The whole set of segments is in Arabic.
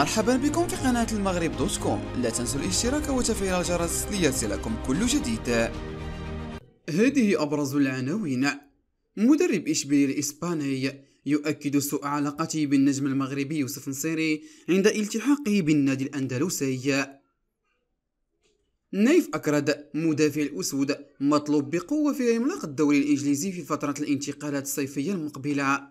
مرحبا بكم في قناة المغرب دوت كوم لا تنسوا الاشتراك وتفعيل الجرس ليصلكم كل جديد هذه أبرز العناوين مدرب إشبيلي الإسباني يؤكد سوء علاقته بالنجم المغربي يوسف نصيري عند التحاقه بالنادي الأندلسي نايف أكرد مدافع الأسود مطلوب بقوة في عملاق الدوري الإنجليزي في فترة الانتقالات الصيفية المقبلة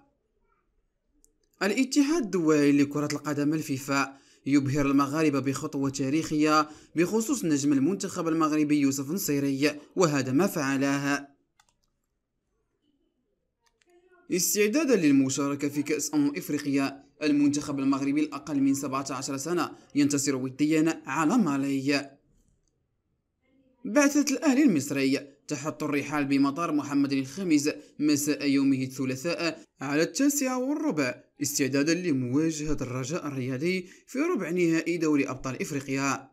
الاتحاد الدولي لكرة القدم الفيفا يبهر المغاربة بخطوة تاريخية بخصوص نجم المنتخب المغربي يوسف نصيري وهذا ما فعلها استعدادا للمشاركة في كأس أمم إفريقيا المنتخب المغربي الأقل من 17 سنة ينتصر وديا على مالي بعثة الأهلي المصري تحط الرحال بمطار محمد الخامس مساء يومه الثلاثاء على التاسعة والربع استعدادا لمواجهة الرجاء الرياضي في ربع نهائي دوري أبطال إفريقيا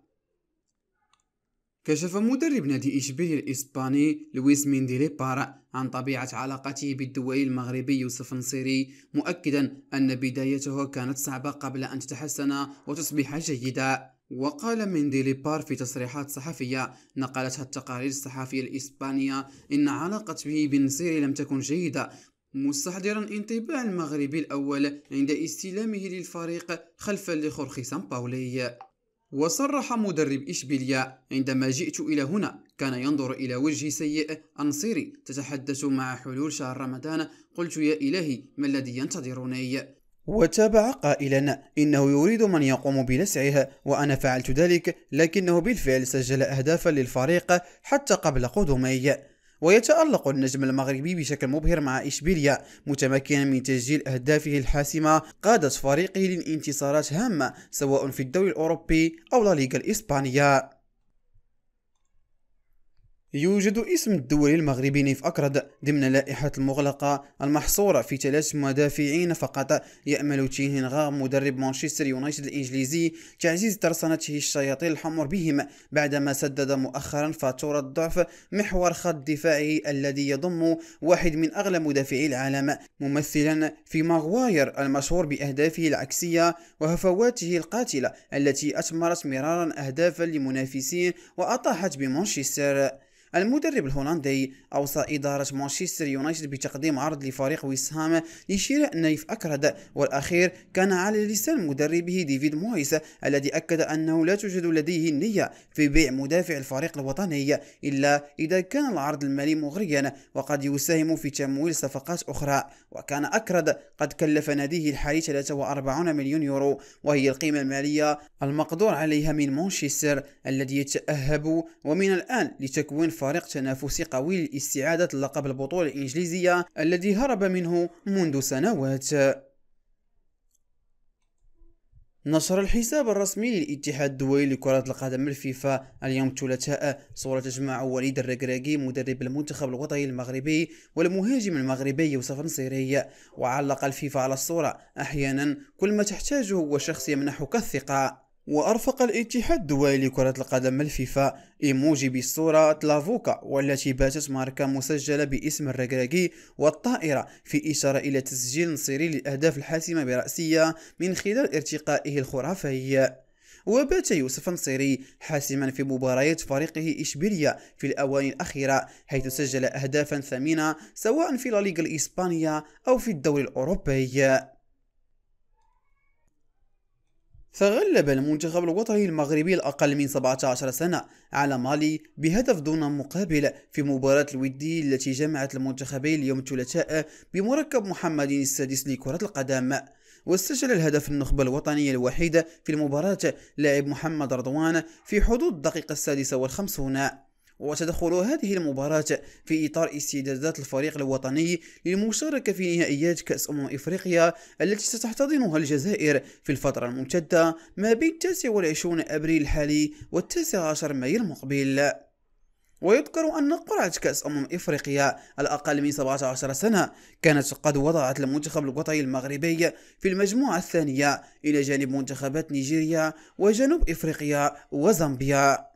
كشف مدرب نادي إشبيلية الإسباني لويس مينديلي بارا عن طبيعة علاقته بالدولي المغربي يوسف نصيري مؤكدا أن بدايته كانت صعبة قبل أن تتحسن وتصبح جيدة وقال بار في تصريحات صحفية نقلتها التقارير الصحفية الإسبانية إن علاقته به بنصير لم تكن جيدة مستحضرا انطباع المغربي الأول عند استلامه للفريق خلفا لخرخي باولي وصرح مدرب إشبيليا عندما جئت إلى هنا كان ينظر إلى وجهي سيء أنصيري تتحدث مع حلول شهر رمضان قلت يا إلهي ما الذي ينتظرني وتابع قائلا إنه يريد من يقوم بلسعها وأنا فعلت ذلك لكنه بالفعل سجل أهدافا للفريق حتى قبل قدومي ويتألق النجم المغربي بشكل مبهر مع إشبيليا متمكنا من تسجيل أهدافه الحاسمة قادت فريقه للانتصارات هامة سواء في الدوري الأوروبي أو لا ليغا الإسبانية يوجد اسم الدولي المغربي في أكرد ضمن لائحة المغلقة المحصورة في ثلاث مدافعين فقط يأمل غام مدرب مانشستر يونايتد الإنجليزي تعزيز ترسنته الشياطين الحمر بهم بعدما سدد مؤخرا فاتورة ضعف محور خط دفاعه الذي يضم واحد من أغلى مدافعي العالم ممثلا في ماغواير المشهور بأهدافه العكسية وهفواته القاتلة التي أثمرت مرارا أهدافا لمنافسين وأطاحت بمانشستر المدرب الهولندي أوصى إدارة مانشستر يونايتد بتقديم عرض لفريق ويسهام لشراء نيف أكرد والأخير كان على لسان مدربه ديفيد مويس الذي أكد أنه لا توجد لديه النية في بيع مدافع الفريق الوطني إلا إذا كان العرض المالي مغريا وقد يساهم في تمويل صفقات أخرى وكان أكرد قد كلف ناديه الحالي 43 مليون يورو وهي القيمة المالية المقدور عليها من مانشستر الذي يتأهب ومن الآن لتكوين فريق تنافسي قوي لاستعادة لقب البطولة الإنجليزية الذي هرب منه منذ سنوات نشر الحساب الرسمي للاتحاد الدولي لكرة القدم الفيفا اليوم الثلاثاء صورة تجمع وليد الركراكي مدرب المنتخب الوطني المغربي والمهاجم المغربي يوسف النصيري وعلق الفيفا على الصورة أحيانا كل ما تحتاجه هو شخص يمنحك الثقة وأرفق الاتحاد الدولي لكرة القدم الفيفا إيموجي بالصورة لافوكا والتي باتت ماركة مسجلة باسم الركراكي والطائرة في إشارة إلى تسجيل نصيري للأهداف الحاسمة برأسية من خلال ارتقائه الخرافي وبات يوسف نصيري حاسما في مباريات فريقه إشبيلية في الأواني الأخيرة حيث سجل أهدافا ثمينة سواء في لا الإسبانية أو في الدوري الأوروبي فغلب المنتخب الوطني المغربي الأقل من 17 سنة على مالي بهدف دون مقابل في مباراة الودي التي جمعت المنتخبين اليوم الثلاثاء بمركب محمد السادس لكرة القدم وسجل الهدف النخبة الوطنية الوحيدة في المباراة لاعب محمد رضوان في حدود الدقيقة السادسة والخمسون وتدخل هذه المباراة في إطار استعدادات الفريق الوطني للمشاركة في نهائيات كأس أمم إفريقيا التي ستحتضنها الجزائر في الفترة الممتدة ما بين 29 أبريل الحالي و 19 مايو المقبل ويذكر أن قرعة كأس أمم إفريقيا الأقل من 17 سنة كانت قد وضعت المنتخب الوطني المغربي في المجموعة الثانية إلى جانب منتخبات نيجيريا وجنوب إفريقيا وزامبيا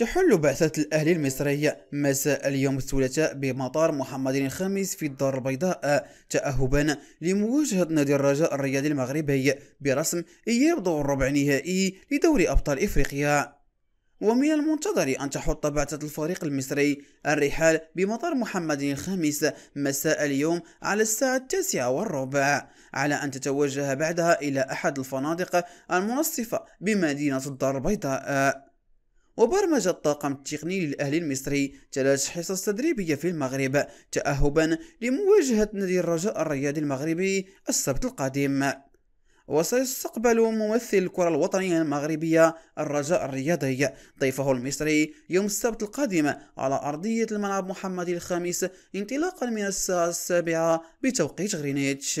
تحل بعثة الأهل المصرية مساء اليوم الثلاثاء بمطار محمد الخامس في الدار البيضاء تأهبا لمواجهة نادي الرجاء الرياضي المغربي برسم إياب دور ربع نهائي لدوري أبطال إفريقيا ومن المنتظر أن تحط بعثة الفريق المصري الرحال بمطار محمد الخامس مساء اليوم على الساعة التاسعة والربع على أن تتوجه بعدها إلى أحد الفنادق المنصفة بمدينة الدار البيضاء وبرمج الطاقم التقني للأهلي المصري ثلاث حصص تدريبية في المغرب تأهبا لمواجهة نادي الرجاء الرياضي المغربي السبت القادم وسيستقبل ممثل الكرة الوطنية المغربية الرجاء الرياضي ضيفه المصري يوم السبت القادم على أرضية الملعب محمد الخامس انطلاقا من الساعة السابعة بتوقيت غرينيتش